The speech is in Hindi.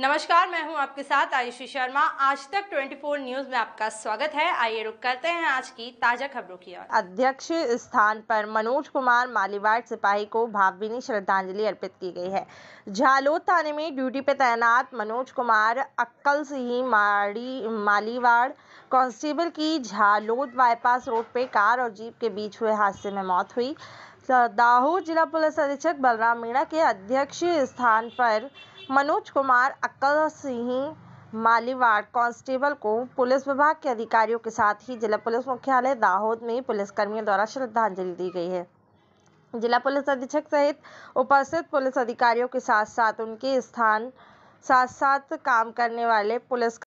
नमस्कार मैं हूं आपके साथ आयुषी शर्मा आज तक 24 न्यूज में आपका स्वागत है आइए रुक करते हैं आज की ताजा खबरों की ओर अध्यक्ष स्थान पर मनोज कुमार मालीवाड़ सिपाही को भावभीनी श्रद्धांजलि अर्पित की गई है झालोद थाने में ड्यूटी पर तैनात मनोज कुमार अक्कल सिंह माड़ी मालीवाड़ कांस्टेबल की झालोद बाईपास रोड पे कार और जीप के बीच हुए हादसे में मौत हुई दाहू जिला पुलिस अधीक्षक बलराम मीणा के अध्यक्ष स्थान पर मनोज कुमार अक्कल सिंह मालीवाड़ कांस्टेबल को पुलिस विभाग के अधिकारियों के साथ ही जिला पुलिस मुख्यालय दाहोद में पुलिसकर्मियों द्वारा श्रद्धांजलि दी गई है जिला पुलिस अधीक्षक सहित उपस्थित पुलिस अधिकारियों के साथ साथ उनके स्थान साथ साथ काम करने वाले पुलिस